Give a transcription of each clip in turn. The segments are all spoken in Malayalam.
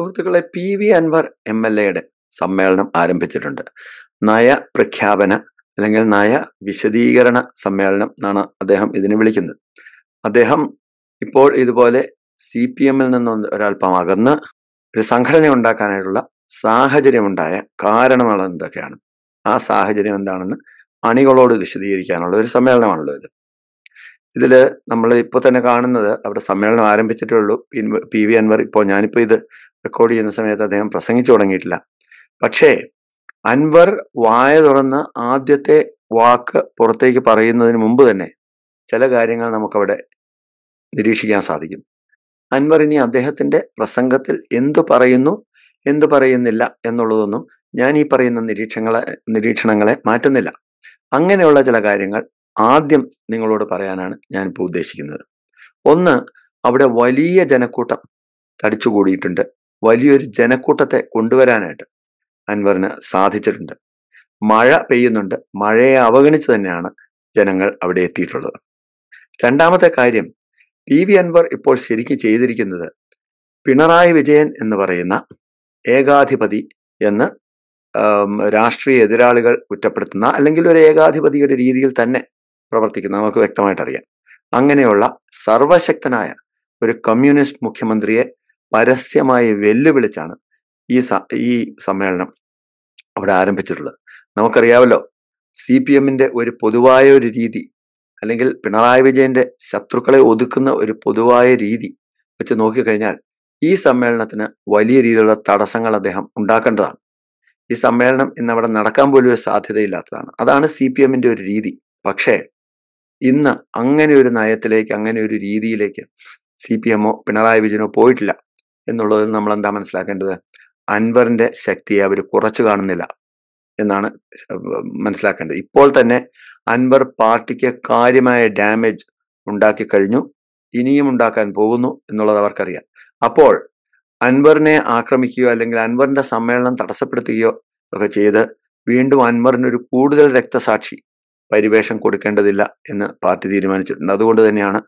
സുഹൃത്തുക്കളെ P V Anvar M L എയുടെ സമ്മേളനം ആരംഭിച്ചിട്ടുണ്ട് നയ പ്രഖ്യാപന അല്ലെങ്കിൽ നയ വിശദീകരണ സമ്മേളനം എന്നാണ് അദ്ദേഹം ഇതിനെ വിളിക്കുന്നത് അദ്ദേഹം ഇപ്പോൾ ഇതുപോലെ സി പി എമ്മിൽ നിന്നൊന്ന് ഒരൽപ്പം അകന്ന് ഒരു സംഘടന ഉണ്ടാക്കാനായിട്ടുള്ള സാഹചര്യമുണ്ടായ കാരണങ്ങൾ എന്തൊക്കെയാണ് ആ സാഹചര്യം എന്താണെന്ന് അണികളോട് വിശദീകരിക്കാനുള്ള ഒരു സമ്മേളനമാണല്ലോ ഇത് ഇതിൽ നമ്മൾ ഇപ്പോൾ തന്നെ കാണുന്നത് അവിടെ സമ്മേളനം ആരംഭിച്ചിട്ടേ ഉള്ളൂ പി വി അൻവർ ഇപ്പോൾ ഞാനിപ്പോൾ ഇത് റെക്കോർഡ് ചെയ്യുന്ന സമയത്ത് അദ്ദേഹം പ്രസംഗിച്ചു തുടങ്ങിയിട്ടില്ല പക്ഷേ അൻവർ വായ തുറന്ന് ആദ്യത്തെ വാക്ക് പുറത്തേക്ക് പറയുന്നതിന് മുമ്പ് തന്നെ ചില കാര്യങ്ങൾ നമുക്കവിടെ നിരീക്ഷിക്കാൻ സാധിക്കും അൻവർ ഇനി അദ്ദേഹത്തിൻ്റെ പ്രസംഗത്തിൽ എന്തു പറയുന്നു എന്തു പറയുന്നില്ല എന്നുള്ളതൊന്നും ഞാൻ ഈ പറയുന്ന നിരീക്ഷണങ്ങളെ നിരീക്ഷണങ്ങളെ മാറ്റുന്നില്ല അങ്ങനെയുള്ള ചില കാര്യങ്ങൾ ആദ്യം നിങ്ങളോട് പറയാനാണ് ഇപ്പോൾ ഉദ്ദേശിക്കുന്നത് ഒന്ന് അവിടെ വലിയ ജനക്കൂട്ടം തടിച്ചുകൂടിയിട്ടുണ്ട് വലിയൊരു ജനക്കൂട്ടത്തെ കൊണ്ടുവരാനായിട്ട് അൻവറിന് സാധിച്ചിട്ടുണ്ട് മഴ പെയ്യുന്നുണ്ട് മഴയെ അവഗണിച്ച് തന്നെയാണ് ജനങ്ങൾ അവിടെ എത്തിയിട്ടുള്ളത് രണ്ടാമത്തെ കാര്യം പി വി അൻവർ ഇപ്പോൾ ശരിക്കും ചെയ്തിരിക്കുന്നത് പിണറായി വിജയൻ എന്ന് പറയുന്ന ഏകാധിപതി എന്ന് രാഷ്ട്രീയ എതിരാളികൾ കുറ്റപ്പെടുത്തുന്ന അല്ലെങ്കിൽ ഒരു ഏകാധിപതിയുടെ രീതിയിൽ തന്നെ പ്രവർത്തിക്കുന്നത് നമുക്ക് വ്യക്തമായിട്ട് അറിയാം അങ്ങനെയുള്ള സർവശക്തനായ ഒരു കമ്മ്യൂണിസ്റ്റ് മുഖ്യമന്ത്രിയെ പരസ്യമായി വെല്ലുവിളിച്ചാണ് ഈ ഈ സമ്മേളനം അവിടെ ആരംഭിച്ചിട്ടുള്ളത് നമുക്കറിയാമല്ലോ സി പി എമ്മിന്റെ ഒരു പൊതുവായ ഒരു രീതി അല്ലെങ്കിൽ പിണറായി വിജയന്റെ ശത്രുക്കളെ ഒതുക്കുന്ന ഒരു പൊതുവായ രീതി വെച്ച് നോക്കിക്കഴിഞ്ഞാൽ ഈ സമ്മേളനത്തിന് വലിയ രീതിയിലുള്ള തടസ്സങ്ങൾ അദ്ദേഹം ഉണ്ടാക്കേണ്ടതാണ് ഈ സമ്മേളനം ഇന്നവിടെ നടക്കാൻ പോലും ഒരു സാധ്യതയില്ലാത്തതാണ് അതാണ് സി പി ഒരു രീതി പക്ഷേ ഇന്ന് അങ്ങനെ ഒരു നയത്തിലേക്ക് അങ്ങനെ ഒരു രീതിയിലേക്ക് സി പി എമ്മോ പിണറായി വിജയനോ പോയിട്ടില്ല എന്നുള്ളതിൽ നമ്മൾ എന്താ മനസ്സിലാക്കേണ്ടത് അൻവറിന്റെ ശക്തിയെ അവർ കുറച്ചു കാണുന്നില്ല എന്നാണ് മനസ്സിലാക്കേണ്ടത് ഇപ്പോൾ തന്നെ അൻവർ പാർട്ടിക്ക് കാര്യമായ ഡാമേജ് ഉണ്ടാക്കി കഴിഞ്ഞു ഇനിയും ഉണ്ടാക്കാൻ പോകുന്നു എന്നുള്ളത് അവർക്കറിയാം അപ്പോൾ അൻവറിനെ ആക്രമിക്കുകയോ അല്ലെങ്കിൽ അൻവറിന്റെ സമ്മേളനം തടസ്സപ്പെടുത്തുകയോ ഒക്കെ ചെയ്ത് വീണ്ടും അൻവറിനൊരു കൂടുതൽ രക്തസാക്ഷി പരിവേഷം കൊടുക്കേണ്ടതില്ല എന്ന് പാർട്ടി തീരുമാനിച്ചിട്ടുണ്ട് അതുകൊണ്ട് തന്നെയാണ്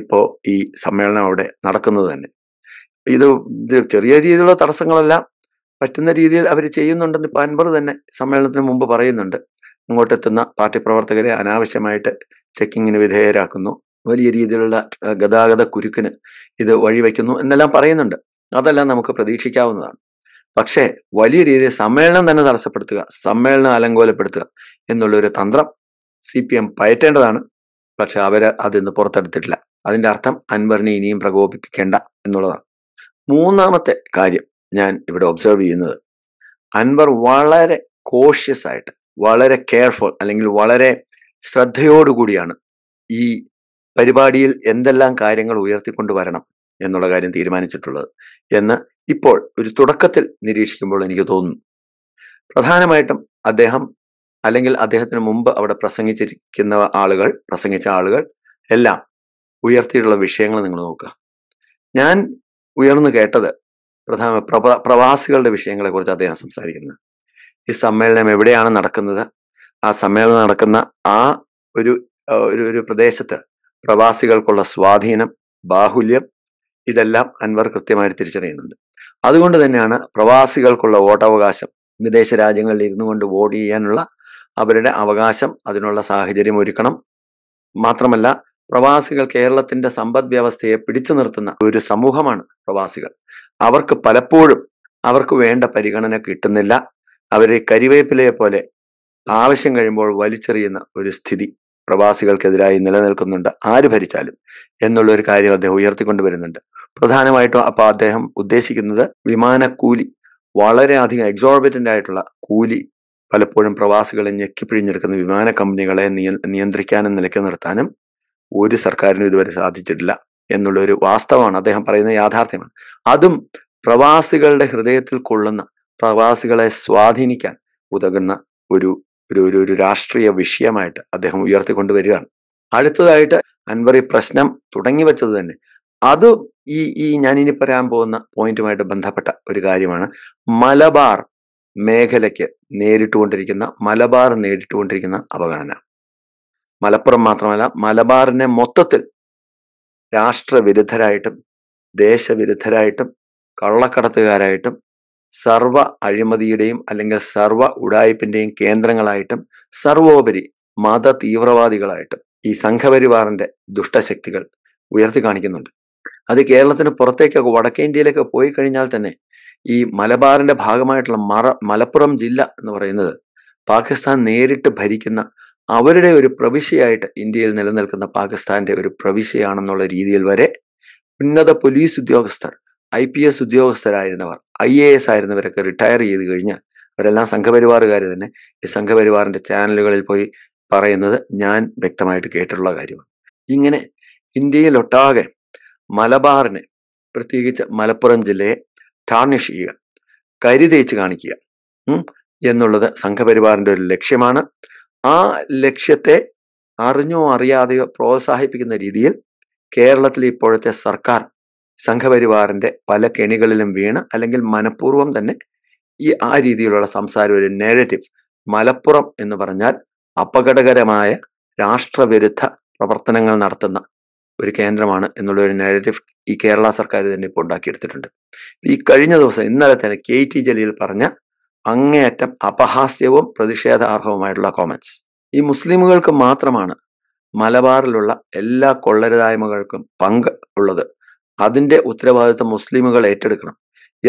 ഇപ്പോൾ ഈ സമ്മേളനം അവിടെ നടക്കുന്നത് തന്നെ ഇത് ചെറിയ രീതിയിലുള്ള തടസ്സങ്ങളെല്ലാം പറ്റുന്ന രീതിയിൽ അവർ ചെയ്യുന്നുണ്ടെന്ന് പാൻപർ തന്നെ സമ്മേളനത്തിന് മുമ്പ് പറയുന്നുണ്ട് അങ്ങോട്ടെത്തുന്ന പാർട്ടി പ്രവർത്തകരെ അനാവശ്യമായിട്ട് ചെക്കിങ്ങിന് വിധേയരാക്കുന്നു വലിയ രീതിയിലുള്ള ഗതാഗത കുരുക്കിന് ഇത് വഴിവെക്കുന്നു എന്നെല്ലാം പറയുന്നുണ്ട് അതെല്ലാം നമുക്ക് പ്രതീക്ഷിക്കാവുന്നതാണ് പക്ഷേ വലിയ രീതിയിൽ സമ്മേളനം തന്നെ തടസ്സപ്പെടുത്തുക സമ്മേളനം അലങ്കോലപ്പെടുത്തുക എന്നുള്ളൊരു തന്ത്രം സി പി എം പയറ്റേണ്ടതാണ് പക്ഷെ അവർ അതിന്ന് പുറത്തെടുത്തിട്ടില്ല അതിൻ്റെ അർത്ഥം അൻവറിനെ ഇനിയും പ്രകോപിപ്പിക്കേണ്ട എന്നുള്ളതാണ് മൂന്നാമത്തെ കാര്യം ഞാൻ ഇവിടെ ഒബ്സർവ് ചെയ്യുന്നത് അൻവർ വളരെ കോഷ്യസ് ആയിട്ട് വളരെ കെയർഫുൾ അല്ലെങ്കിൽ വളരെ ശ്രദ്ധയോടുകൂടിയാണ് ഈ പരിപാടിയിൽ എന്തെല്ലാം കാര്യങ്ങൾ ഉയർത്തിക്കൊണ്ടുവരണം എന്നുള്ള കാര്യം തീരുമാനിച്ചിട്ടുള്ളത് എന്ന് ഇപ്പോൾ ഒരു തുടക്കത്തിൽ നിരീക്ഷിക്കുമ്പോൾ എനിക്ക് തോന്നുന്നു പ്രധാനമായിട്ടും അദ്ദേഹം അല്ലെങ്കിൽ അദ്ദേഹത്തിന് മുമ്പ് അവിടെ പ്രസംഗിച്ചിരിക്കുന്ന ആളുകൾ പ്രസംഗിച്ച ആളുകൾ എല്ലാം ഉയർത്തിയിട്ടുള്ള വിഷയങ്ങൾ നിങ്ങൾ നോക്കുക ഞാൻ ഉയർന്നു കേട്ടത് പ്രധാന പ്രവാസികളുടെ വിഷയങ്ങളെ കുറിച്ച് അദ്ദേഹം സംസാരിക്കുന്നത് ഈ സമ്മേളനം എവിടെയാണ് നടക്കുന്നത് ആ സമ്മേളനം നടക്കുന്ന ആ ഒരു ഒരു ഒരു പ്രദേശത്ത് പ്രവാസികൾക്കുള്ള സ്വാധീനം ബാഹുല്യം ഇതെല്ലാം അൻവർ കൃത്യമായി തിരിച്ചറിയുന്നുണ്ട് അതുകൊണ്ട് തന്നെയാണ് പ്രവാസികൾക്കുള്ള വോട്ടവകാശം വിദേശ രാജ്യങ്ങളിൽ ഇരുന്നു കൊണ്ട് വോട്ട് ചെയ്യാനുള്ള അവരുടെ അവകാശം അതിനുള്ള സാഹചര്യം ഒരുക്കണം മാത്രമല്ല പ്രവാസികൾ കേരളത്തിന്റെ സമ്പദ് വ്യവസ്ഥയെ പിടിച്ചു നിർത്തുന്ന ഒരു സമൂഹമാണ് പ്രവാസികൾ അവർക്ക് പലപ്പോഴും അവർക്ക് വേണ്ട പരിഗണന കിട്ടുന്നില്ല അവരെ കരിവേപ്പിലയെ പോലെ ആവശ്യം കഴിയുമ്പോൾ വലിച്ചെറിയുന്ന ഒരു സ്ഥിതി പ്രവാസികൾക്കെതിരായി നിലനിൽക്കുന്നുണ്ട് ആര് ഭരിച്ചാലും എന്നുള്ള ഒരു കാര്യം അദ്ദേഹം ഉയർത്തിക്കൊണ്ടുവരുന്നുണ്ട് പ്രധാനമായിട്ടും അപ്പോൾ അദ്ദേഹം ഉദ്ദേശിക്കുന്നത് വിമാനക്കൂലി വളരെയധികം എക്സോർബിറ്റന്റ് ആയിട്ടുള്ള കൂലി പലപ്പോഴും പ്രവാസികളെ ഞെക്കിപ്പിഴിഞ്ഞെടുക്കുന്ന വിമാന കമ്പനികളെ നിയന്ത്രിക്കാനും നിർത്താനും ഒരു സർക്കാരിനും ഇതുവരെ സാധിച്ചിട്ടില്ല എന്നുള്ള ഒരു വാസ്തവമാണ് അദ്ദേഹം പറയുന്ന യാഥാർത്ഥ്യമാണ് അതും പ്രവാസികളുടെ ഹൃദയത്തിൽ കൊള്ളുന്ന പ്രവാസികളെ സ്വാധീനിക്കാൻ ഉതകുന്ന ഒരു ഒരു ഒരു ഒരു രാഷ്ട്രീയ വിഷയമായിട്ട് അദ്ദേഹം ഉയർത്തിക്കൊണ്ടുവരികയാണ് അടുത്തതായിട്ട് അൻവർ ഈ പ്രശ്നം തുടങ്ങി വെച്ചത് തന്നെ അത് ഈ ഈ ഞാനിനി പറയാൻ പോകുന്ന പോയിന്റുമായിട്ട് ബന്ധപ്പെട്ട ഒരു കാര്യമാണ് മലബാർ മേഖലയ്ക്ക് നേരിട്ടുകൊണ്ടിരിക്കുന്ന മലബാർ നേരിട്ടുകൊണ്ടിരിക്കുന്ന അവഗണന മലപ്പുറം മാത്രമല്ല മലബാറിനെ മൊത്തത്തിൽ രാഷ്ട്രവിരുദ്ധരായിട്ടും ദേശവിരുദ്ധരായിട്ടും കള്ളക്കടത്തുകാരായിട്ടും സർവ അഴിമതിയുടെയും അല്ലെങ്കിൽ സർവ ഉടായ്പിന്റെയും കേന്ദ്രങ്ങളായിട്ടും സർവോപരി മത തീവ്രവാദികളായിട്ടും ഈ സംഘപരിവാറിന്റെ ദുഷ്ടശക്തികൾ ഉയർത്തി കാണിക്കുന്നുണ്ട് അത് കേരളത്തിന് പുറത്തേക്കൊക്കെ വടക്കേ ഇന്ത്യയിലേക്ക് പോയി കഴിഞ്ഞാൽ തന്നെ ഈ മലബാറിന്റെ ഭാഗമായിട്ടുള്ള മറ മലപ്പുറം ജില്ല എന്ന് പറയുന്നത് പാകിസ്ഥാൻ നേരിട്ട് ഭരിക്കുന്ന അവരുടെ ഒരു പ്രവിശ്യയായിട്ട് ഇന്ത്യയിൽ നിലനിൽക്കുന്ന പാകിസ്ഥാന്റെ ഒരു പ്രവിശ്യയാണെന്നുള്ള രീതിയിൽ വരെ ഉന്നത പോലീസ് ഉദ്യോഗസ്ഥർ ഐ പി എസ് ഉദ്യോഗസ്ഥരായിരുന്നവർ ഐ എ എസ് ആയിരുന്നവരൊക്കെ റിട്ടയർ ചെയ്ത് കഴിഞ്ഞ് അവരെല്ലാം സംഘപരിവാറുകാർ തന്നെ ഈ സംഘപരിവാറിന്റെ ചാനലുകളിൽ പോയി പറയുന്നത് ഞാൻ വ്യക്തമായിട്ട് കേട്ടിട്ടുള്ള കാര്യമാണ് ഇങ്ങനെ ഇന്ത്യയിലൊട്ടാകെ മലബാറിനെ പ്രത്യേകിച്ച് മലപ്പുറം ജില്ലയെ ടാർണിഷ് ചെയ്യുക കരി തേച്ച് കാണിക്കുക എന്നുള്ളത് സംഘപരിവാറിൻ്റെ ഒരു ലക്ഷ്യമാണ് ആ ലക്ഷ്യത്തെ അറിഞ്ഞോ അറിയാതെയോ പ്രോത്സാഹിപ്പിക്കുന്ന രീതിയിൽ കേരളത്തിൽ ഇപ്പോഴത്തെ സർക്കാർ സംഘപരിവാറിൻ്റെ പല കെണികളിലും വീണ് അല്ലെങ്കിൽ മനഃപൂർവ്വം തന്നെ ഈ ആ രീതിയിലുള്ള സംസാരം ഒരു നെഗറ്റീവ് മലപ്പുറം എന്ന് പറഞ്ഞാൽ അപകടകരമായ രാഷ്ട്രവിരുദ്ധ പ്രവർത്തനങ്ങൾ നടത്തുന്ന ഒരു കേന്ദ്രമാണ് എന്നുള്ള ഒരു നേരറ്റീവ് ഈ കേരള സർക്കാർ തന്നെ ഇപ്പോൾ ഉണ്ടാക്കിയെടുത്തിട്ടുണ്ട് ഈ കഴിഞ്ഞ ദിവസം ഇന്നലെ തന്നെ കെ ടി ജലീൽ പറഞ്ഞ അങ്ങേയറ്റം അപഹാസ്യവും പ്രതിഷേധാർഹവുമായിട്ടുള്ള കോമൻസ് ഈ മുസ്ലിമുകൾക്ക് മാത്രമാണ് മലബാറിലുള്ള എല്ലാ കൊള്ളരുതായ്മകൾക്കും പങ്ക് ഉള്ളത് അതിന്റെ ഉത്തരവാദിത്വം മുസ്ലിമുകൾ ഏറ്റെടുക്കണം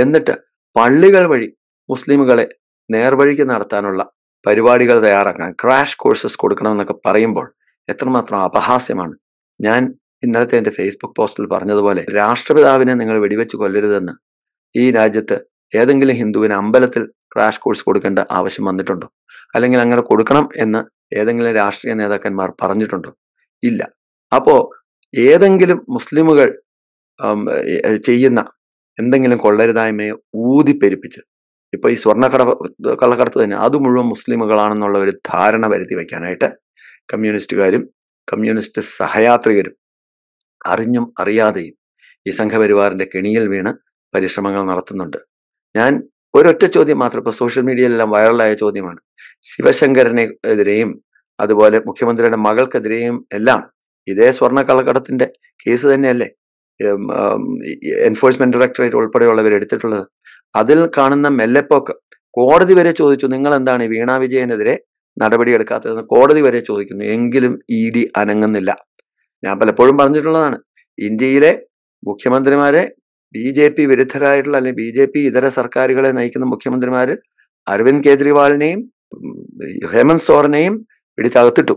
എന്നിട്ട് പള്ളികൾ വഴി മുസ്ലിമുകളെ നേർവഴിക്ക് നടത്താനുള്ള പരിപാടികൾ തയ്യാറാക്കണം ക്രാഷ് കോഴ്സസ് കൊടുക്കണമെന്നൊക്കെ പറയുമ്പോൾ എത്രമാത്രം അപഹാസ്യമാണ് ഞാൻ ഇന്നലത്തെ എൻ്റെ ഫേസ്ബുക്ക് പോസ്റ്റിൽ പറഞ്ഞതുപോലെ രാഷ്ട്രപിതാവിനെ നിങ്ങൾ വെടിവെച്ച് കൊല്ലരുതെന്ന് ഈ രാജ്യത്ത് ഏതെങ്കിലും ഹിന്ദുവിന് അമ്പലത്തിൽ ക്രാഷ് കോഴ്സ് കൊടുക്കേണ്ട ആവശ്യം വന്നിട്ടുണ്ടോ അല്ലെങ്കിൽ അങ്ങനെ കൊടുക്കണം എന്ന് ഏതെങ്കിലും രാഷ്ട്രീയ നേതാക്കന്മാർ പറഞ്ഞിട്ടുണ്ടോ ഇല്ല അപ്പോ ഏതെങ്കിലും മുസ്ലിമുകൾ ചെയ്യുന്ന എന്തെങ്കിലും കൊള്ളരുതായ്മയെ ഊതിപ്പെരുപ്പിച്ച് ഇപ്പൊ ഈ സ്വർണ്ണക്കട കള്ളക്കടത്ത് തന്നെ അത് മുഴുവൻ മുസ്ലിമുകളാണെന്നുള്ള ഒരു ധാരണ വരുത്തി വയ്ക്കാനായിട്ട് കമ്മ്യൂണിസ്റ്റുകാരും കമ്മ്യൂണിസ്റ്റ് സഹയാത്രികരും അറിഞ്ഞും അറിയാതെയും ഈ സംഘപരിവാറിന്റെ കെണിയിൽ വീണ് പരിശ്രമങ്ങൾ നടത്തുന്നുണ്ട് ഞാൻ ഒരൊറ്റ ചോദ്യം മാത്രം ഇപ്പോൾ സോഷ്യൽ മീഡിയയിലെല്ലാം വൈറലായ ചോദ്യമാണ് ശിവശങ്കരനെ എതിരെയും അതുപോലെ മുഖ്യമന്ത്രിയുടെ മകൾക്കെതിരെയും എല്ലാം ഇതേ സ്വർണ്ണ കള്ളക്കടത്തിന്റെ കേസ് തന്നെയല്ലേ എൻഫോഴ്സ്മെന്റ് ഡയറക്ടറേറ്റ് ഉൾപ്പെടെയുള്ളവർ എടുത്തിട്ടുള്ളത് അതിൽ കാണുന്ന മെല്ലെപ്പോക്ക് കോടതി വരെ ചോദിച്ചു നിങ്ങൾ എന്താണ് വീണാ വിജയനെതിരെ നടപടിയെടുക്കാത്തതെന്ന് കോടതി വരെ ചോദിക്കുന്നു എങ്കിലും ഇ ഡി അനങ്ങുന്നില്ല ഞാൻ പലപ്പോഴും പറഞ്ഞിട്ടുള്ളതാണ് ഇന്ത്യയിലെ മുഖ്യമന്ത്രിമാരെ ബി ജെ പി വിരുദ്ധരായിട്ടുള്ള അല്ലെങ്കിൽ ബി ജെ പി ഇതര സർക്കാരുകളെ നയിക്കുന്ന മുഖ്യമന്ത്രിമാർ അരവിന്ദ് കേജ്രിവാളിനെയും ഹേമന്ത് സോറിനെയും പിടിച്ചകത്തിട്ടു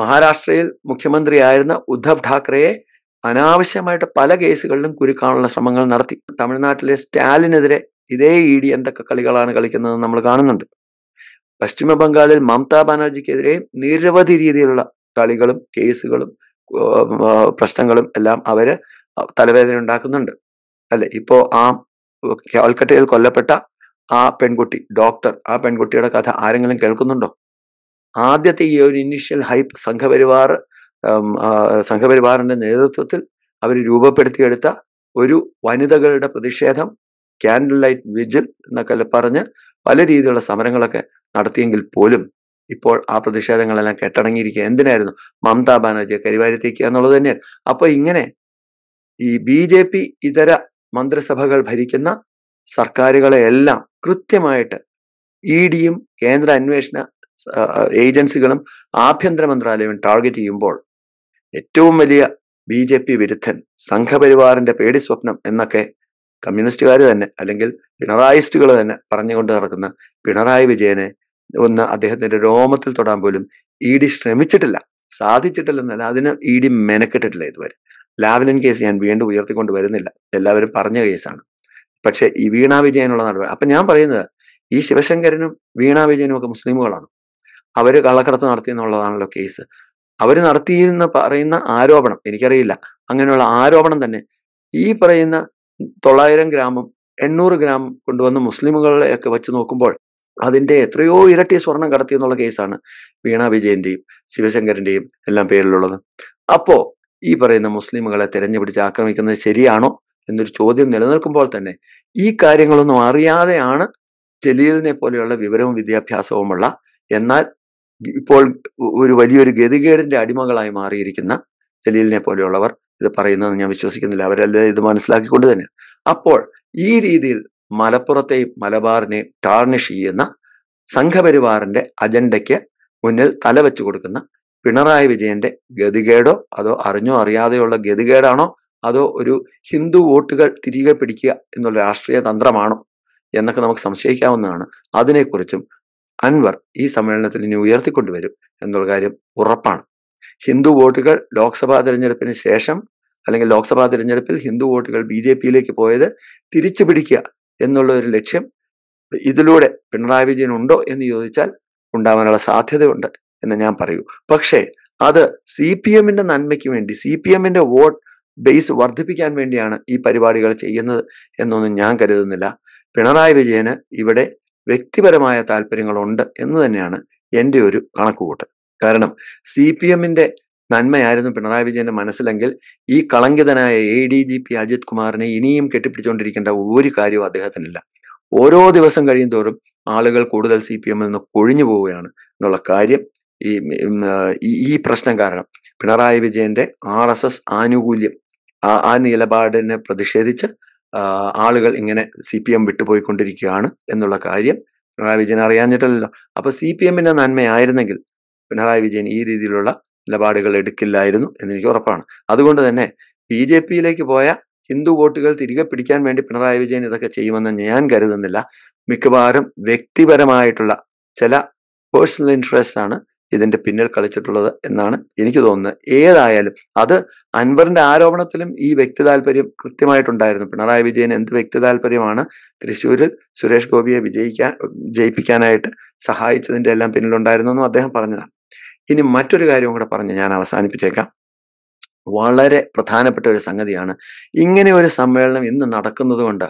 മഹാരാഷ്ട്രയിൽ മുഖ്യമന്ത്രിയായിരുന്ന ഉദ്ധവ് ഠാക്കറെയെ അനാവശ്യമായിട്ട് പല കേസുകളിലും കുരുക്കാനുള്ള ശ്രമങ്ങൾ നടത്തി തമിഴ്നാട്ടിലെ സ്റ്റാലിനെതിരെ ഇതേ ഇ ഡി എന്തൊക്കെ കളികളാണ് കളിക്കുന്നത് നമ്മൾ കാണുന്നുണ്ട് പശ്ചിമ ബംഗാളിൽ മമതാ ബാനർജിക്കെതിരെ നിരവധി രീതിയിലുള്ള കളികളും കേസുകളും പ്രശ്നങ്ങളും എല്ലാം അവര് തലവേദന ഉണ്ടാക്കുന്നുണ്ട് അല്ലെ ഇപ്പോ ആ കൽക്കട്ടയിൽ കൊല്ലപ്പെട്ട ആ പെൺകുട്ടി ഡോക്ടർ ആ പെൺകുട്ടിയുടെ കഥ ആരെങ്കിലും കേൾക്കുന്നുണ്ടോ ആദ്യത്തെ ഈ ഒരു ഇനിഷ്യൽ ഹൈപ്പ് സംഘപരിവാർ സംഘപരിവാറിന്റെ നേതൃത്വത്തിൽ അവർ രൂപപ്പെടുത്തിയെടുത്ത ഒരു വനിതകളുടെ പ്രതിഷേധം ക്യാൻഡിൽ ലൈറ്റ് വിജിൽ എന്നൊക്കെ പറഞ്ഞ് പല രീതിയിലുള്ള സമരങ്ങളൊക്കെ നടത്തിയെങ്കിൽ പോലും ഇപ്പോൾ ആ പ്രതിഷേധങ്ങളെല്ലാം കെട്ടടങ്ങിയിരിക്കുക എന്തിനായിരുന്നു മമതാ ബാനർജിയെ കരിവാരിത്തേക്കുക എന്നുള്ളത് തന്നെയാണ് അപ്പോൾ ഇങ്ങനെ ഈ ബി ജെ പി ഇതര മന്ത്രിസഭകൾ ഭരിക്കുന്ന സർക്കാരുകളെ എല്ലാം കൃത്യമായിട്ട് ഇ ഡിയും കേന്ദ്ര അന്വേഷണ ഏജൻസികളും ആഭ്യന്തര മന്ത്രാലയവും ടാർഗറ്റ് ചെയ്യുമ്പോൾ ഏറ്റവും വലിയ ബി ജെ പി വിരുദ്ധൻ സംഘപരിവാറിന്റെ പേടി സ്വപ്നം എന്നൊക്കെ കമ്മ്യൂണിസ്റ്റുകാർ തന്നെ അല്ലെങ്കിൽ പിണറായിസ്റ്റുകൾ തന്നെ പറഞ്ഞുകൊണ്ട് നടക്കുന്ന പിണറായി വിജയനെ ഒന്ന് അദ്ദേഹത്തിന്റെ രോമത്തിൽ തൊടാൻ പോലും ഇ ഡി ശ്രമിച്ചിട്ടില്ല സാധിച്ചിട്ടില്ലെന്നല്ല അതിന് ഇ ഡി മെനക്കെട്ടിട്ടില്ല ഇതുവരെ ലാവ്ലിൻ കേസ് ഞാൻ വീണ്ടും ഉയർത്തിക്കൊണ്ട് വരുന്നില്ല എല്ലാവരും പറഞ്ഞ കേസാണ് പക്ഷെ ഈ വീണാ വിജയനുള്ള നടപടി അപ്പൊ ഞാൻ പറയുന്നത് ഈ ശിവശങ്കരനും വീണാ വിജയനും ഒക്കെ മുസ്ലിമുകളാണ് അവര് കള്ളക്കടത്ത് നടത്തി എന്നുള്ളതാണല്ലോ കേസ് അവര് നടത്തിയെന്ന് പറയുന്ന ആരോപണം എനിക്കറിയില്ല അങ്ങനെയുള്ള ആരോപണം തന്നെ ഈ പറയുന്ന തൊള്ളായിരം ഗ്രാമം എണ്ണൂറ് ഗ്രാം കൊണ്ടുവന്ന മുസ്ലിമുകളെയൊക്കെ വെച്ച് നോക്കുമ്പോൾ അതിൻ്റെ എത്രയോ ഇരട്ടി സ്വർണം കടത്തി എന്നുള്ള കേസാണ് വീണ വിജയന്റെയും ശിവശങ്കരന്റെയും എല്ലാം പേരിലുള്ളത് അപ്പോ ഈ പറയുന്ന മുസ്ലിമുകളെ തെരഞ്ഞുപിടിച്ച് ആക്രമിക്കുന്നത് ശരിയാണോ എന്നൊരു ചോദ്യം നിലനിൽക്കുമ്പോൾ തന്നെ ഈ കാര്യങ്ങളൊന്നും അറിയാതെയാണ് ജലീലിനെ പോലെയുള്ള വിവരവും വിദ്യാഭ്യാസവുമുള്ള എന്നാൽ ഇപ്പോൾ ഒരു വലിയൊരു ഗതികേടിന്റെ അടിമകളായി മാറിയിരിക്കുന്ന ജലീലിനെ പോലെയുള്ളവർ ഇത് പറയുന്നത് ഞാൻ വിശ്വസിക്കുന്നില്ല അവരെല്ലാം ഇത് മനസ്സിലാക്കിക്കൊണ്ട് തന്നെ അപ്പോൾ ഈ രീതിയിൽ മലപ്പുറത്തെ മലബാറിനെ ടാർണിഷ് ചെയ്യുന്ന സംഘപരിവാറിന്റെ അജണ്ടയ്ക്ക് മുന്നിൽ തലവെച്ചു കൊടുക്കുന്ന പിണറായി വിജയന്റെ ഗതികേടോ അതോ അറിഞ്ഞോ അറിയാതെയുള്ള ഗതികേടാണോ അതോ ഒരു ഹിന്ദു വോട്ടുകൾ തിരികെ പിടിക്കുക എന്നുള്ള രാഷ്ട്രീയ തന്ത്രമാണോ എന്നൊക്കെ നമുക്ക് സംശയിക്കാവുന്നതാണ് അതിനെക്കുറിച്ചും അൻവർ ഈ സമ്മേളനത്തിൽ ഇനി ഉയർത്തിക്കൊണ്ടുവരും എന്നുള്ള കാര്യം ഉറപ്പാണ് ഹിന്ദു വോട്ടുകൾ ലോക്സഭാ തിരഞ്ഞെടുപ്പിന് ശേഷം അല്ലെങ്കിൽ ലോക്സഭാ തിരഞ്ഞെടുപ്പിൽ ഹിന്ദു വോട്ടുകൾ ബി ജെ പിയിലേക്ക് പോയത് തിരിച്ചു പിടിക്കുക എന്നുള്ള ഒരു ലക്ഷ്യം ഇതിലൂടെ പിണറായി വിജയൻ ഉണ്ടോ എന്ന് ചോദിച്ചാൽ ഉണ്ടാവാനുള്ള സാധ്യതയുണ്ട് എന്ന് ഞാൻ പറയൂ പക്ഷേ അത് സി പി എമ്മിന്റെ നന്മയ്ക്ക് വേണ്ടി സി പി എമ്മിന്റെ വോട്ട് ബേസ് വർദ്ധിപ്പിക്കാൻ വേണ്ടിയാണ് ഈ പരിപാടികൾ ചെയ്യുന്നത് എന്നൊന്നും ഞാൻ കരുതുന്നില്ല പിണറായി വിജയന് ഇവിടെ വ്യക്തിപരമായ താല്പര്യങ്ങളുണ്ട് എന്ന് തന്നെയാണ് എൻ്റെ ഒരു കണക്കുകൂട്ടൽ കാരണം സി പി എമ്മിൻ്റെ നന്മയായിരുന്നു പിണറായി വിജയന്റെ മനസ്സിലെങ്കിൽ ഈ കളങ്കിതനായ A D G P Ajith കുമാറിനെ ഇനിയും കെട്ടിപ്പിടിച്ചുകൊണ്ടിരിക്കേണ്ട ഒരു കാര്യവും അദ്ദേഹത്തിനില്ല ഓരോ ദിവസം കഴിയും തോറും ആളുകൾ കൂടുതൽ സി പി എമ്മിൽ നിന്ന് കൊഴിഞ്ഞു പോവുകയാണ് എന്നുള്ള കാര്യം ഈ ഈ പ്രശ്നം കാരണം പിണറായി വിജയന്റെ ആർ എസ് എസ് ആനുകൂല്യം ആ നിലപാടിനെ പ്രതിഷേധിച്ച് ആളുകൾ ഇങ്ങനെ സി പി എം വിട്ടുപോയിക്കൊണ്ടിരിക്കുകയാണ് എന്നുള്ള കാര്യം പിണറായി വിജയൻ അറിയാഞ്ഞിട്ടല്ലോ അപ്പൊ സി പി എമ്മിന്റെ നന്മയായിരുന്നെങ്കിൽ പിണറായി വിജയൻ ഈ രീതിയിലുള്ള നിലപാടുകൾ എടുക്കില്ലായിരുന്നു എന്നെനിക്ക് ഉറപ്പാണ് അതുകൊണ്ട് തന്നെ ബി ജെ പിയിലേക്ക് പോയ ഹിന്ദു വോട്ടുകൾ തിരികെ പിടിക്കാൻ വേണ്ടി പിണറായി വിജയൻ ഇതൊക്കെ ചെയ്യുമെന്ന് ഞാൻ കരുതുന്നില്ല മിക്കവാറും വ്യക്തിപരമായിട്ടുള്ള ചില പേഴ്സണൽ ഇൻട്രസ്റ്റ് ആണ് ഇതിന്റെ പിന്നിൽ കളിച്ചിട്ടുള്ളത് എന്നാണ് എനിക്ക് തോന്നുന്നത് ഏതായാലും അത് അൻവറിന്റെ ആരോപണത്തിലും ഈ വ്യക്തി താല്പര്യം കൃത്യമായിട്ടുണ്ടായിരുന്നു പിണറായി വിജയൻ എന്ത് വ്യക്തി താല്പര്യമാണ് തൃശ്ശൂരിൽ സുരേഷ് ഗോപിയെ വിജയിക്കാൻ ജയിപ്പിക്കാനായിട്ട് സഹായിച്ചതിന്റെ എല്ലാം പിന്നിലുണ്ടായിരുന്നു എന്നും അദ്ദേഹം പറഞ്ഞതാണ് ഇനി മറ്റൊരു കാര്യവും കൂടെ പറഞ്ഞ് ഞാൻ അവസാനിപ്പിച്ചേക്കാം വളരെ പ്രധാനപ്പെട്ട ഒരു സംഗതിയാണ് ഇങ്ങനെ ഒരു സമ്മേളനം ഇന്ന് നടക്കുന്നത് കൊണ്ട്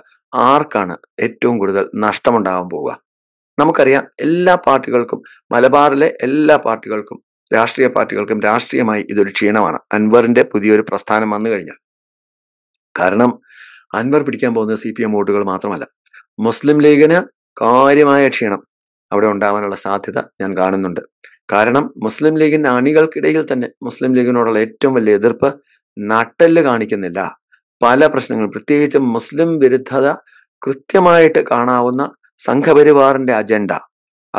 ആർക്കാണ് ഏറ്റവും കൂടുതൽ നഷ്ടമുണ്ടാകാൻ പോവുക നമുക്കറിയാം എല്ലാ പാർട്ടികൾക്കും മലബാറിലെ എല്ലാ പാർട്ടികൾക്കും രാഷ്ട്രീയ പാർട്ടികൾക്കും രാഷ്ട്രീയമായി ഇതൊരു ക്ഷീണമാണ് അൻവറിന്റെ പുതിയൊരു പ്രസ്ഥാനം വന്നു കഴിഞ്ഞാൽ കാരണം അൻവർ പിടിക്കാൻ പോകുന്ന സി പി എം വോട്ടുകൾ മാത്രമല്ല മുസ്ലിം ലീഗിന് കാര്യമായ ക്ഷീണം അവിടെ ഉണ്ടാവാനുള്ള സാധ്യത ഞാൻ കാണുന്നുണ്ട് കാരണം മുസ്ലിം ലീഗിന്റെ അണികൾക്കിടയിൽ തന്നെ മുസ്ലിം ലീഗിനോടുള്ള ഏറ്റവും വലിയ എതിർപ്പ് നട്ടല് കാണിക്കുന്നില്ല പല പ്രശ്നങ്ങളും പ്രത്യേകിച്ച് മുസ്ലിം വിരുദ്ധത കൃത്യമായിട്ട് കാണാവുന്ന സംഘപരിവാറിന്റെ അജണ്ട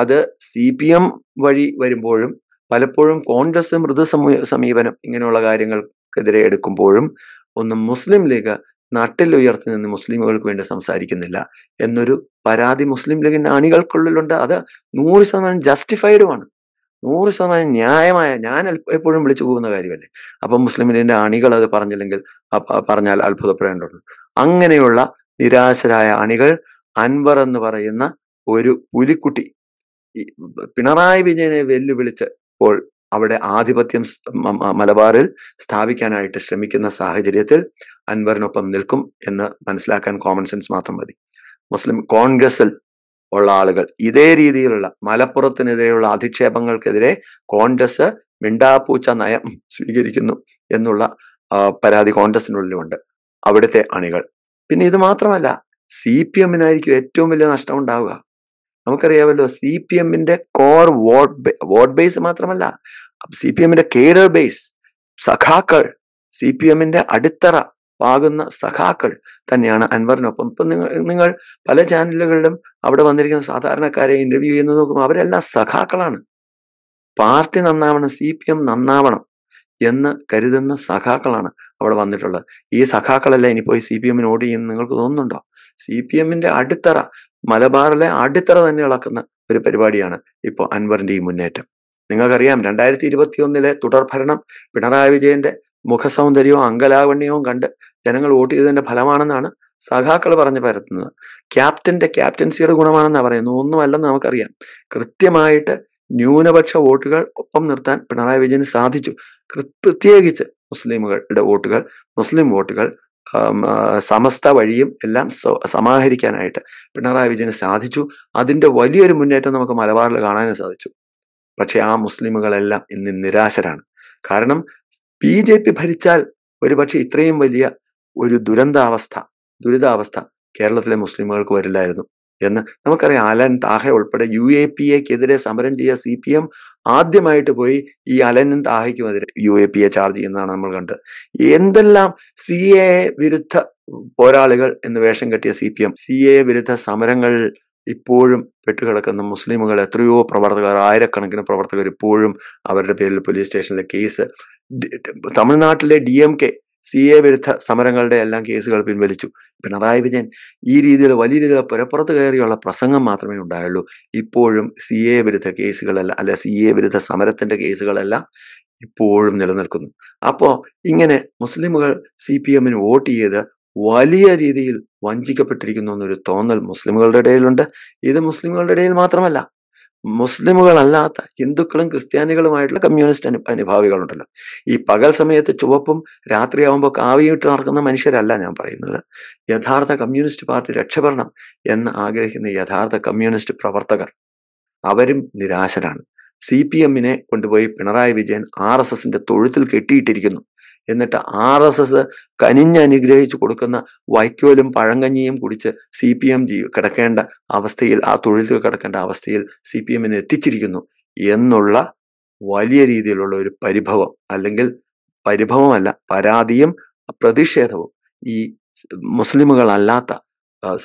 അത് സി പി എം വഴി വരുമ്പോഴും പലപ്പോഴും കോൺഗ്രസ് മൃദു സമീപനം ഇങ്ങനെയുള്ള കാര്യങ്ങൾക്കെതിരെ എടുക്കുമ്പോഴും ഒന്നും മുസ്ലിം ലീഗ് നാട്ടിൽ ഉയർത്തി നിന്ന് മുസ്ലിമുകൾക്ക് വേണ്ടി സംസാരിക്കുന്നില്ല എന്നൊരു പരാതി മുസ്ലിം ലീഗിന്റെ അണികൾക്കുള്ളിലുണ്ട് അത് നൂറ് ശതമാനം ജസ്റ്റിഫൈഡുമാണ് നൂറ് ശതമാനം ന്യായമായ ഞാൻ എപ്പോഴും വിളിച്ചു പോകുന്ന കാര്യമല്ലേ അപ്പൊ മുസ്ലിം അണികൾ അത് പറഞ്ഞില്ലെങ്കിൽ പറഞ്ഞാൽ അത്ഭുതപ്പെടേണ്ടതുണ്ട് അങ്ങനെയുള്ള നിരാശരായ അണികൾ അൻവർ എന്ന് പറയുന്ന ഒരു പുലിക്കുട്ടി പിണറായി വിജയനെ വെല്ലുവിളിച്ച് ഇപ്പോൾ അവിടെ ആധിപത്യം മലബാറിൽ സ്ഥാപിക്കാനായിട്ട് ശ്രമിക്കുന്ന സാഹചര്യത്തിൽ അൻവറിനൊപ്പം നിൽക്കും എന്ന് മനസ്സിലാക്കാൻ കോമൺ സെൻസ് മാത്രം മതി മുസ്ലിം കോൺഗ്രസിൽ ഉള്ള ആളുകൾ ഇതേ രീതിയിലുള്ള മലപ്പുറത്തിനെതിരെയുള്ള അധിക്ഷേപങ്ങൾക്കെതിരെ കോൺഗ്രസ് മിണ്ടാപ്പൂച്ച നയം സ്വീകരിക്കുന്നു എന്നുള്ള പരാതി കോൺഗ്രസിനുള്ളിലുണ്ട് അവിടുത്തെ അണികൾ പിന്നെ ഇത് മാത്രമല്ല സി പി എമ്മിനായിരിക്കും ഏറ്റവും വലിയ നഷ്ടം ഉണ്ടാവുക നമുക്കറിയാമല്ലോ സി പി എമ്മിന്റെ കോർ വോട്ട് വോട്ട് ബേസ് മാത്രമല്ല സി പി എമ്മിന്റെ കേഡർ ബേസ് സഖാക്കൾ സി പി എമ്മിന്റെ അടിത്തറ പാകുന്ന സഖാക്കൾ തന്നെയാണ് അൻവറിനൊപ്പം ഇപ്പം നിങ്ങൾ നിങ്ങൾ പല ചാനലുകളിലും അവിടെ വന്നിരിക്കുന്ന സാധാരണക്കാരെ ഇന്റർവ്യൂ ചെയ്യുന്നത് നോക്കുമ്പോൾ അവരെല്ലാം സഖാക്കളാണ് പാർട്ടി നന്നാവണം സി പി എം നന്നാവണം എന്ന് കരുതുന്ന സഖാക്കളാണ് അവിടെ വന്നിട്ടുള്ളത് ഈ സഖാക്കളല്ല ഇനി പോയി സി പി എമ്മിന് വോട്ട് ചെയ്യുന്ന നിങ്ങൾക്ക് തോന്നുന്നുണ്ടോ സി പി എമ്മിന്റെ അടിത്തറ മലബാറിലെ അടിത്തറ തന്നെ ഇളക്കുന്ന ഒരു പരിപാടിയാണ് ഇപ്പോൾ അൻവറിന്റെ ഈ മുന്നേറ്റം നിങ്ങൾക്കറിയാം രണ്ടായിരത്തി ഇരുപത്തി ഒന്നിലെ തുടർഭരണം പിണറായി വിജയന്റെ മുഖസൗന്ദര്യവും അങ്കലാവണ്യവും കണ്ട് ജനങ്ങൾ വോട്ട് ചെയ്തതിന്റെ ഫലമാണെന്നാണ് സഖാക്കൾ പറഞ്ഞു പരത്തുന്നത് ക്യാപ്റ്റന്റെ ക്യാപ്റ്റൻസിയുടെ ഗുണമാണെന്നാണ് പറയുന്നത് ഒന്നുമല്ലെന്ന് നമുക്കറിയാം കൃത്യമായിട്ട് ന്യൂനപക്ഷ വോട്ടുകൾ ഒപ്പം നിർത്താൻ പിണറായി വിജയന് സാധിച്ചു പ്രത്യേകിച്ച് മുസ്ലിമുകളുടെ വോട്ടുകൾ മുസ്ലിം വോട്ടുകൾ സമസ്ത വഴിയും എല്ലാം സമാഹരിക്കാനായിട്ട് പിണറായി വിജയന് സാധിച്ചു അതിന്റെ വലിയൊരു മുന്നേറ്റം നമുക്ക് മലബാറിൽ കാണാനും സാധിച്ചു പക്ഷേ ആ മുസ്ലിമുകളെല്ലാം ഇന്ന് നിരാശരാണ് കാരണം ബി ജെ പി ഭരിച്ചാൽ ഒരുപക്ഷെ ഇത്രയും വലിയ ഒരു ദുരന്താവസ്ഥ ദുരിതാവസ്ഥ കേരളത്തിലെ മുസ്ലിമുകൾക്ക് വരില്ലായിരുന്നു എന്ന് നമുക്കറിയാം അലൻ താഹെ ഉൾപ്പെടെ യു എ പി എക്കെതിരെ സമരം ചെയ്യുക സി പി എം ആദ്യമായിട്ട് പോയി ഈ അലനും താഹയ്ക്കുമെതിരെ U A P A charge ചെയ്യുന്നതാണ് നമ്മൾ കണ്ടത് എന്തെല്ലാം സി എ വിരുദ്ധ പോരാളികൾ എന്ന് വേഷം കെട്ടിയ C P M C A വിരുദ്ധ സമരങ്ങൾ ഇപ്പോഴും പെട്ടുകിടക്കുന്ന മുസ്ലിമുകൾ എത്രയോ പ്രവർത്തകർ ആയിരക്കണക്കിന് പ്രവർത്തകർ ഇപ്പോഴും അവരുടെ പേരിൽ പോലീസ് സ്റ്റേഷനിലെ കേസ് തമിഴ്നാട്ടിലെ D M K C A വിരുദ്ധ സമരങ്ങളുടെ എല്ലാം കേസുകൾ പിൻവലിച്ചു പിണറായി വിജയൻ ഈ രീതിയിൽ വലിയ രീതിയിൽ പുരപ്പുറത്ത് കയറിയുള്ള പ്രസംഗം മാത്രമേ ഉണ്ടായുള്ളൂ ഇപ്പോഴും സി എ വിരുദ്ധ കേസുകളെല്ലാം അല്ല സി എ വിരുദ്ധ സമരത്തിന്റെ കേസുകളെല്ലാം ഇപ്പോഴും നിലനിൽക്കുന്നു അപ്പോ ഇങ്ങനെ മുസ്ലിമുകൾ സി പി എമ്മിന് വോട്ട് ചെയ്ത് വലിയ രീതിയിൽ വഞ്ചിക്കപ്പെട്ടിരിക്കുന്നു എന്നൊരു തോന്നൽ മുസ്ലിമുകളുടെ ഇടയിലുണ്ട് ഇത് മുസ്ലിമുകളുടെ ഇടയിൽ മാത്രമല്ല മുസ്ലിമുകളല്ലാത്ത ഹിന്ദുക്കളും ക്രിസ്ത്യാനികളുമായിട്ടുള്ള കമ്മ്യൂണിസ്റ്റ് അനു അനുഭാവികളുണ്ടല്ലോ ഈ പകൽ സമയത്ത് ചുവപ്പും രാത്രിയാവുമ്പോൾ കാവിയിട്ട് നടക്കുന്ന മനുഷ്യരല്ല ഞാൻ പറയുന്നത് യഥാർത്ഥ കമ്മ്യൂണിസ്റ്റ് പാർട്ടി രക്ഷപ്പെടണം എന്ന് ആഗ്രഹിക്കുന്ന യഥാർത്ഥ കമ്മ്യൂണിസ്റ്റ് പ്രവർത്തകർ അവരും നിരാശരാണ് സി പി എമ്മിനെ കൊണ്ടുപോയി പിണറായി വിജയൻ ആർ എസ് എസിന്റെ തൊഴുത്തിൽ കെട്ടിയിട്ടിരിക്കുന്നു എന്നിട്ട് ആർ എസ് എസ് അനുഗ്രഹിച്ചു കൊടുക്കുന്ന വൈക്കോലും പഴങ്കഞ്ഞിയും കുടിച്ച് സി പി എം ജീവി കിടക്കേണ്ട അവസ്ഥയിൽ ആ തൊഴിലുകൾ കിടക്കേണ്ട അവസ്ഥയിൽ സി പി എമ്മിന് എത്തിച്ചിരിക്കുന്നു എന്നുള്ള വലിയ രീതിയിലുള്ള ഒരു പരിഭവം അല്ലെങ്കിൽ പരിഭവമല്ല പരാതിയും പ്രതിഷേധവും ഈ മുസ്ലിമുകളല്ലാത്ത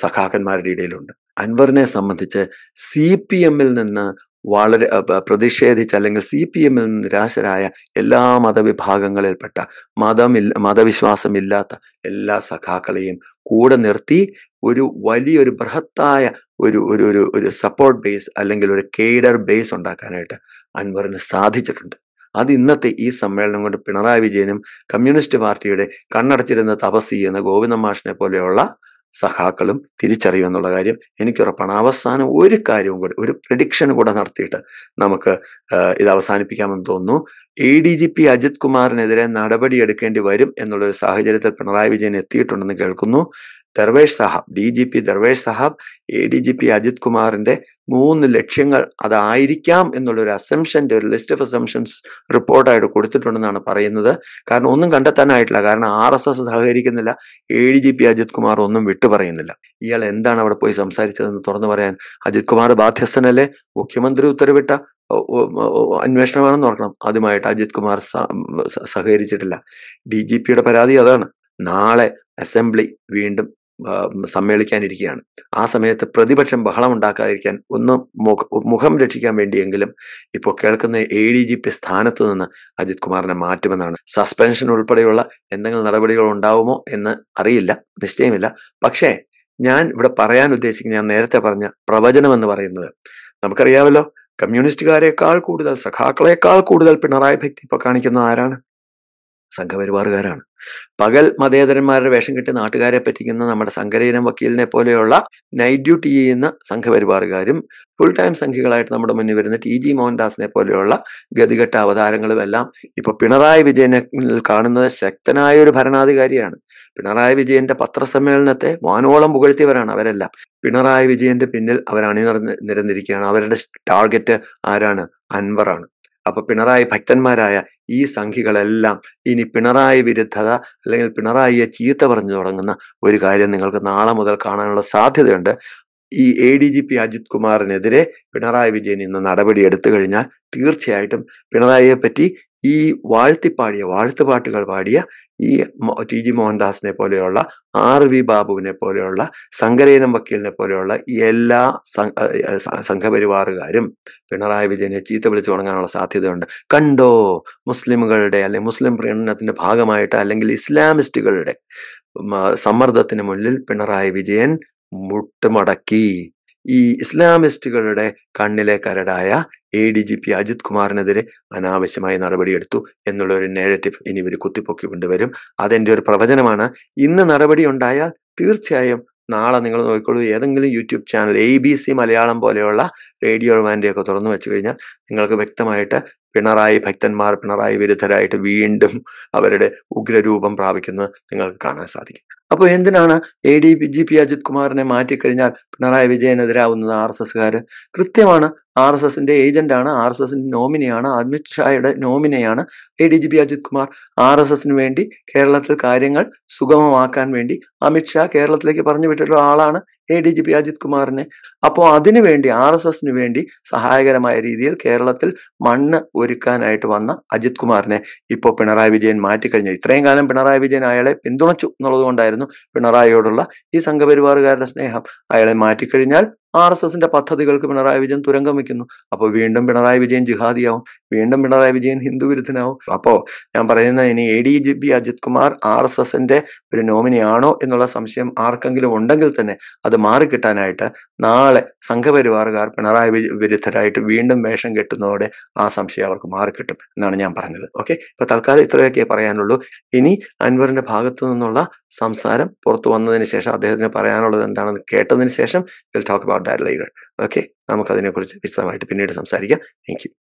സഖാക്കന്മാരുടെ ഇടയിലുണ്ട് അൻവറിനെ സംബന്ധിച്ച് സി പി എമ്മിൽ നിന്ന് വളരെ പ്രതിഷേധിച്ച് അല്ലെങ്കിൽ സി പി എമ്മിൽ നിന്ന് നിരാശരായ എല്ലാ മതവിഭാഗങ്ങളിൽപ്പെട്ട മതമില്ല മതവിശ്വാസമില്ലാത്ത എല്ലാ സഖാക്കളെയും കൂടെ നിർത്തി ഒരു വലിയൊരു ബൃഹത്തായ ഒരു ഒരു ഒരു ഒരു സപ്പോർട്ട് ബേസ് അല്ലെങ്കിൽ ഒരു കേഡർ ബേസ് ഉണ്ടാക്കാനായിട്ട് അൻവറിന് സാധിച്ചിട്ടുണ്ട് അത് ഇന്നത്തെ ഈ സമ്മേളനം കൊണ്ട് പിണറായി വിജയനും കമ്മ്യൂണിസ്റ്റ് പാർട്ടിയുടെ കണ്ണടച്ചിരുന്ന തപസി എന്ന ഗോവിന്ദമാഷിനെ പോലെയുള്ള സഖാക്കളും എന്നുള്ള കാര്യം എനിക്ക് ഉറപ്പാണ് അവസാനം ഒരു കാര്യവും കൂടെ ഒരു പ്രഡിക്ഷൻ കൂടെ നടത്തിയിട്ട് നമുക്ക് ഇത് അവസാനിപ്പിക്കാമെന്ന് തോന്നുന്നു A D G P Ajith കുമാറിനെതിരെ നടപടിയെടുക്കേണ്ടി വരും എന്നുള്ളൊരു സാഹചര്യത്തിൽ പിണറായി വിജയൻ എത്തിയിട്ടുണ്ടെന്ന് കേൾക്കുന്നു Darvesh Sahib D G P Darvesh Sahib A D G P Ajith കുമാറിന്റെ മൂന്ന് ലക്ഷ്യങ്ങൾ അതായിരിക്കാം എന്നുള്ളൊരു അസംഷന്റെ ഒരു ലിസ്റ്റ് ഓഫ് അസംഷൻസ് റിപ്പോർട്ടായിട്ട് കൊടുത്തിട്ടുണ്ടെന്നാണ് പറയുന്നത് കാരണം ഒന്നും കണ്ടെത്താനായിട്ടില്ല കാരണം ആർ എസ് എസ് സഹകരിക്കുന്നില്ല A D G P Ajith Kumar ഒന്നും വിട്ടു പറയുന്നില്ല ഇയാൾ എന്താണ് അവിടെ പോയി സംസാരിച്ചതെന്ന് തുറന്നു പറയാൻ അജിത് കുമാർ ബാധ്യസ്ഥനല്ലേ മുഖ്യമന്ത്രി ഉത്തരവിട്ട അന്വേഷണമാണെന്ന് ഓർക്കണം ആദ്യമായിട്ട് അജിത് കുമാർ സഹകരിച്ചിട്ടില്ല ഡി ജി പിയുടെ പരാതി അതാണ് നാളെ അസംബ്ലി വീണ്ടും സമ്മേളിക്കാനിരിക്കുകയാണ് ആ സമയത്ത് പ്രതിപക്ഷം ബഹളം ഉണ്ടാക്കാതിരിക്കാൻ ഒന്ന് മുഖം രക്ഷിക്കാൻ വേണ്ടിയെങ്കിലും ഇപ്പോൾ കേൾക്കുന്ന എ ഡി ജി പി സ്ഥാനത്ത് നിന്ന് അജിത് കുമാറിനെ മാറ്റുമെന്നാണ് സസ്പെൻഷൻ ഉൾപ്പെടെയുള്ള എന്തെങ്കിലും നടപടികൾ ഉണ്ടാവുമോ എന്ന് അറിയില്ല നിശ്ചയമില്ല പക്ഷേ ഞാൻ ഇവിടെ പറയാൻ ഉദ്ദേശിക്കുന്ന ഞാൻ നേരത്തെ പറഞ്ഞ പ്രവചനം എന്ന് പറയുന്നത് നമുക്കറിയാമല്ലോ കമ്മ്യൂണിസ്റ്റുകാരെക്കാൾ കൂടുതൽ സഖാക്കളെക്കാൾ കൂടുതൽ പിണറായി ഭക്തി ഇപ്പൊ കാണിക്കുന്നത് ആരാണ് സംഘപരിവാറുകാരാണ് പകൽ മതേതരന്മാരുടെ വേഷം കെട്ടി നാട്ടുകാരെ പറ്റിക്കുന്ന നമ്മുടെ ശങ്കരീനം വക്കീലിനെ പോലെയുള്ള നൈറ്റ് ഡ്യൂട്ടി ചെയ്യുന്ന സംഘപരിവാറുകാരും ഫുൾ ടൈം സംഘികളായിട്ട് നമ്മുടെ മുന്നിൽ വരുന്ന ടി ജി മോഹൻദാസിനെ പോലെയുള്ള ഗതികെട്ട അവതാരങ്ങളും എല്ലാം ഇപ്പൊ പിണറായി വിജയനെ കാണുന്നത് ശക്തനായ ഒരു ഭരണാധികാരിയാണ് പിണറായി വിജയന്റെ പത്രസമ്മേളനത്തെ വാനോളം പുകഴ്ത്തിയവരാണ് അവരെല്ലാം പിണറായി വിജയന്റെ പിന്നിൽ അവർ അണിനിറ നിരന്നിരിക്കുകയാണ് അവരുടെ ടാർഗറ്റ് ആരാണ് അൻവറാണ് അപ്പൊ പിണറായി ഭക്തന്മാരായ ഈ സംഘികളെല്ലാം ഇനി പിണറായി വിരുദ്ധത അല്ലെങ്കിൽ പിണറായിയെ ചീത്ത പറഞ്ഞു തുടങ്ങുന്ന ഒരു കാര്യം നിങ്ങൾക്ക് നാളെ മുതൽ കാണാനുള്ള സാധ്യതയുണ്ട് ഈ A D G P Ajith കുമാറിനെതിരെ പിണറായി വിജയൻ ഇന്ന് നടപടി എടുത്തു കഴിഞ്ഞാൽ തീർച്ചയായിട്ടും പിണറായിയെ പറ്റി ഈ വാഴ്ത്തിപ്പാടിയ വാഴ്ത്തുപാട്ടുകൾ പാടിയ ഈ ടി ജി മോഹൻദാസിനെ പോലെയുള്ള ആർ വി ബാബുവിനെ പോലെയുള്ള ശങ്കരേനം വക്കീലിനെ പോലെയുള്ള എല്ലാ സംഘപരിവാറുകാരും പിണറായി വിജയനെ ചീത്ത വിളിച്ചു തുടങ്ങാനുള്ള സാധ്യതയുണ്ട് കണ്ടോ മുസ്ലിമുകളുടെ അല്ലെങ്കിൽ മുസ്ലിം പ്രീണനത്തിന്റെ ഭാഗമായിട്ട് അല്ലെങ്കിൽ ഇസ്ലാമിസ്റ്റുകളുടെ സമ്മർദ്ദത്തിന് മുന്നിൽ പിണറായി വിജയൻ മുട്ടുമടക്കി ഈ ഇസ്ലാമിസ്റ്റുകളുടെ കണ്ണിലെ കരടായ A D G P Ajith കുമാറിനെതിരെ അനാവശ്യമായ നടപടിയെടുത്തു എന്നുള്ള ഒരു നേരറ്റീവ് ഇനി ഇവർ കുത്തിപ്പൊക്കി കൊണ്ടുവരും അതെൻ്റെ ഒരു പ്രവചനമാണ് ഇന്ന് നടപടി ഉണ്ടായാൽ തീർച്ചയായും നാളെ നിങ്ങൾ നോക്കിക്കോളൂ ഏതെങ്കിലും YouTube channel A B C Malayalam പോലെയുള്ള റേഡിയോ വാൻഡിയൊക്കെ ഒക്കെ തുറന്നു വെച്ച് കഴിഞ്ഞാൽ നിങ്ങൾക്ക് വ്യക്തമായിട്ട് പിണറായി ഭക്തന്മാർ പിണറായി വിരുദ്ധരായിട്ട് വീണ്ടും അവരുടെ ഉഗ്രരൂപം പ്രാപിക്കുന്നത് നിങ്ങൾക്ക് കാണാൻ സാധിക്കും അപ്പോൾ എന്തിനാണ് A D G P Ajith കുമാറിനെ മാറ്റിക്കഴിഞ്ഞാൽ പിണറായി വിജയനെതിരാവുന്നത് ആർ എസ് എസ്കാര് കൃത്യമാണ് ആർ എസ് എസിന്റെ ഏജന്റാണ് ആർ എസ് എസിന്റെ നോമിനിയാണ് അമിത്ഷായുടെ നോമിനിയാണ് A D G P Ajith Kumar R S എസിന് വേണ്ടി കേരളത്തിൽ കാര്യങ്ങൾ സുഗമമാക്കാൻ വേണ്ടി അമിത്ഷാ കേരളത്തിലേക്ക് പറഞ്ഞു വിട്ടിട്ടുള്ള ആളാണ് A D G P Ajith കുമാറിനെ അപ്പോൾ വേണ്ടി ആർ എസ് എസിന് വേണ്ടി സഹായകരമായ രീതിയിൽ കേരളത്തിൽ മണ്ണ് ഒരുക്കാനായിട്ട് വന്ന അജിത് കുമാറിനെ ഇപ്പോൾ പിണറായി വിജയൻ മാറ്റിക്കഴിഞ്ഞു ഇത്രയും കാലം പിണറായി വിജയൻ അയാളെ പിന്തുണച്ചു എന്നുള്ളതുകൊണ്ടായിരുന്നു പിണറായിയോടുള്ള ഈ സംഘപരിവാറുകാരുടെ സ്നേഹം അയാളെ മാറ്റിക്കഴിഞ്ഞാൽ ആർ എസ് എസിന്റെ പദ്ധതികൾക്ക് പിണറായി വിജയൻ തുരങ്കം വയ്ക്കുന്നു അപ്പോൾ വീണ്ടും പിണറായി വിജയൻ ജിഹാദിയാവും വീണ്ടും പിണറായി വിജയൻ ഹിന്ദു വിരുദ്ധനാവും അപ്പോ ഞാൻ പറയുന്ന ഇനി A D G P Ajith Kumar R S എസിന്റെ ഒരു നോമിനിയാണോ എന്നുള്ള സംശയം ആർക്കെങ്കിലും ഉണ്ടെങ്കിൽ തന്നെ അത് മാറിക്കിട്ടാനായിട്ട് നാളെ സംഘപരിവാറുകാർ പിണറായി വിരുദ്ധരായിട്ട് വീണ്ടും വേഷം കെട്ടുന്നതോടെ ആ സംശയം അവർക്ക് മാറിക്കിട്ടും എന്നാണ് ഞാൻ പറഞ്ഞത് ഓക്കെ ഇപ്പൊ തൽക്കാലം ഇത്രയൊക്കെ പറയാനുള്ളൂ ഇനി അൻവറിന്റെ ഭാഗത്തു നിന്നുള്ള സംസാരം പുറത്തു വന്നതിന് ശേഷം അദ്ദേഹത്തിന് പറയാനുള്ളത് എന്താണെന്ന് കേട്ടതിന് ശേഷം will talk about that live okay നമുക്കതിനെക്കുറിച്ച് വിശദമായിട്ട് പിന്നീട് സംസാരിക്കാം താങ്ക്